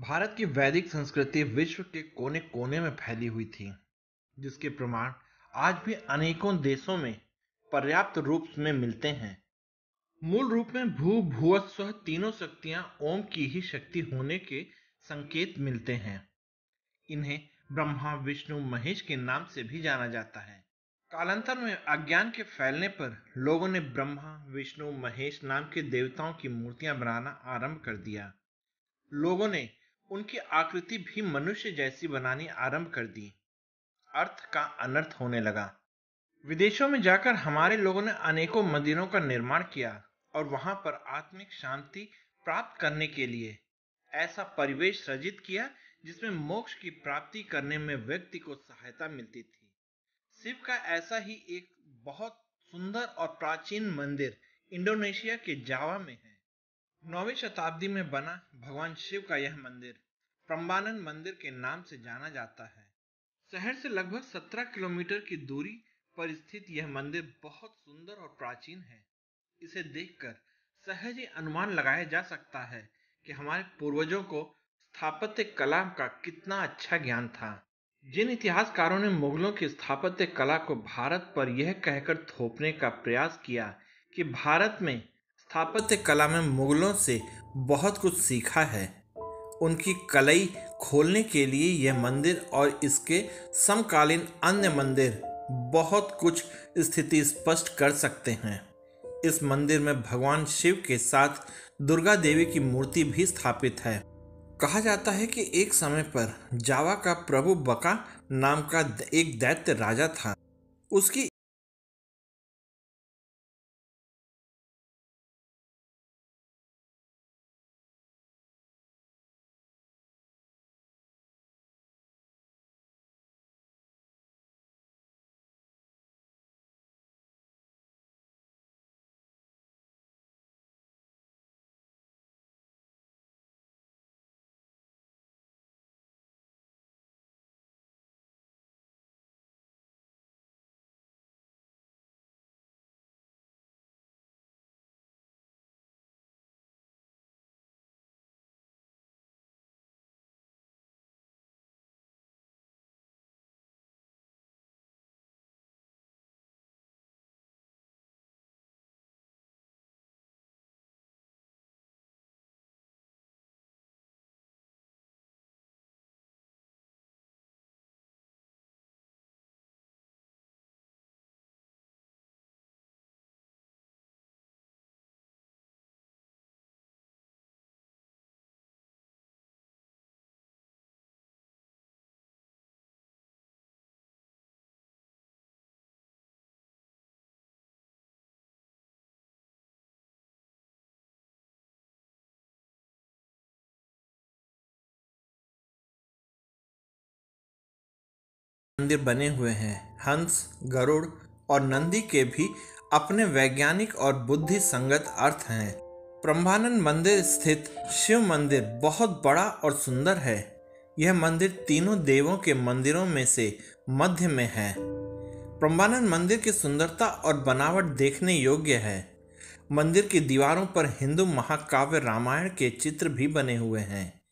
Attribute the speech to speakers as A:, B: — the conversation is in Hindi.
A: भारत की वैदिक संस्कृति विश्व के कोने कोने में फैली हुई थी जिसके प्रमाण आज भी अनेकों देशों में पर्याप्त रूप में मिलते हैं मूल रूप में भू भू स्व तीनों शक्तियां ओम की ही शक्ति होने के संकेत मिलते हैं इन्हें ब्रह्मा विष्णु महेश के नाम से भी जाना जाता है कालांतर में अज्ञान के फैलने पर लोगों ने ब्रह्मा विष्णु महेश नाम के देवताओं की मूर्तियां बनाना आरंभ कर दिया लोगों ने उनकी आकृति भी मनुष्य जैसी बनानी आरंभ कर दी अर्थ का अनर्थ होने लगा विदेशों में जाकर हमारे लोगों ने अनेकों मंदिरों का निर्माण किया और वहां पर आत्मिक शांति प्राप्त करने के लिए ऐसा परिवेश सृजित किया जिसमें मोक्ष की प्राप्ति करने में व्यक्ति को सहायता मिलती थी शिव का ऐसा ही एक बहुत सुंदर और प्राचीन मंदिर इंडोनेशिया के जावा में है नौवीं शताब्दी में बना भगवान शिव का यह मंदिर प्रम्बानंद मंदिर के नाम से जाना जाता है शहर से लगभग 17 किलोमीटर की दूरी पर स्थित यह मंदिर बहुत सुंदर और प्राचीन है इसे देखकर सहज ही अनुमान लगाया जा सकता है कि हमारे पूर्वजों को स्थापत्य कला का कितना अच्छा ज्ञान था जिन इतिहासकारों ने मुगलों की स्थापत्य कला को भारत पर यह कहकर थोपने का प्रयास किया कि भारत में स्थापत्य कला में मुगलों से बहुत कुछ सीखा है उनकी कलई खोलने के लिए यह मंदिर और इसके समकालीन अन्य मंदिर बहुत कुछ स्थिति स्पष्ट कर सकते हैं इस मंदिर में भगवान शिव के साथ दुर्गा देवी की मूर्ति भी स्थापित है कहा जाता है कि एक समय पर जावा का प्रभु बका नाम का एक
B: दैत्य राजा था उसकी मंदिर बने हुए हैं हंस गरुड़ और नंदी के भी अपने वैज्ञानिक और
A: बुद्धि संगत अर्थ हैं ब्रह्मानंद मंदिर स्थित शिव मंदिर बहुत बड़ा और सुंदर है यह मंदिर तीनों देवों के मंदिरों में से मध्य में है ब्रह्मानंद मंदिर की सुंदरता और बनावट देखने योग्य है
B: मंदिर की दीवारों पर हिंदू महाकाव्य रामायण के चित्र भी बने हुए हैं